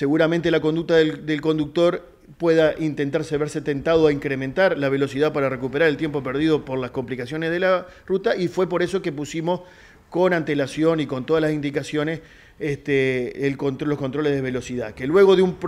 seguramente la conducta del, conductor pueda intentarse verse tentado a incrementar la velocidad para recuperar el tiempo perdido por las complicaciones de la ruta y fue por eso que pusimos con antelación y con todas las indicaciones este, los controles de velocidad, que luego de un,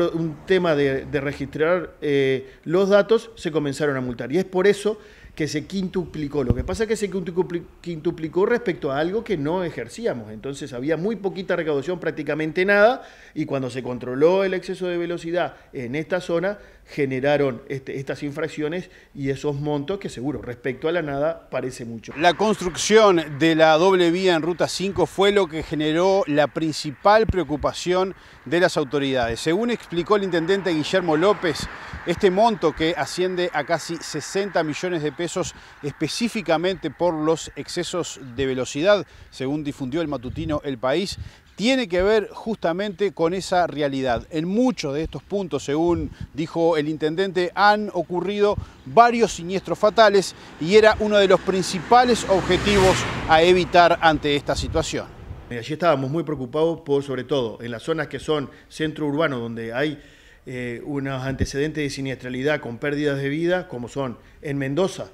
tema de, registrar eh, los datos se comenzaron a multar. Y es por eso que se quintuplicó. Lo que pasa es que se quintuplicó respecto a algo que no ejercíamos. Entonces había muy poquita recaudación, prácticamente nada, y cuando se controló el exceso de velocidad en esta zona, generaron este, estas infracciones y esos montos que seguro respecto a la nada parece mucho. La construcción de la doble vía en Ruta 5 fue lo que generó la principal preocupación de las autoridades. Según explicó el intendente Guillermo López, este monto que asciende a casi 60 millones de pesos esos específicamente por los excesos de velocidad, según difundió el matutino El País, tiene que ver justamente con esa realidad. En muchos de estos puntos, según dijo el intendente, han ocurrido varios siniestros fatales y era uno de los principales objetivos a evitar ante esta situación. Allí estábamos muy preocupados por, sobre todo, en las zonas que son centro urbano, donde hay eh, unos antecedentes de siniestralidad con pérdidas de vida, como son en Mendoza,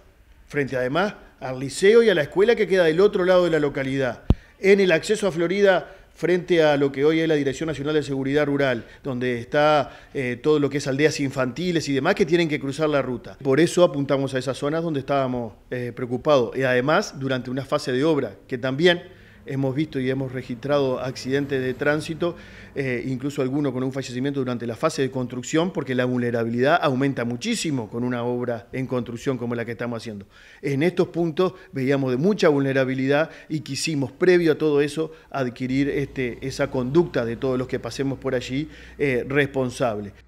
frente además al liceo y a la escuela que queda del otro lado de la localidad, en el acceso a Florida frente a lo que hoy es la Dirección Nacional de Seguridad Rural, donde está eh, todo lo que es aldeas infantiles y demás que tienen que cruzar la ruta. Por eso apuntamos a esas zonas donde estábamos eh, preocupados. Y además, durante una fase de obra que también hemos visto y hemos registrado accidentes de tránsito, eh, incluso alguno con un fallecimiento durante la fase de construcción, porque la vulnerabilidad aumenta muchísimo con una obra en construcción como la que estamos haciendo. En estos puntos veíamos de mucha vulnerabilidad y quisimos, previo a todo eso, adquirir este, esa conducta de todos los que pasemos por allí responsables. Eh, responsable.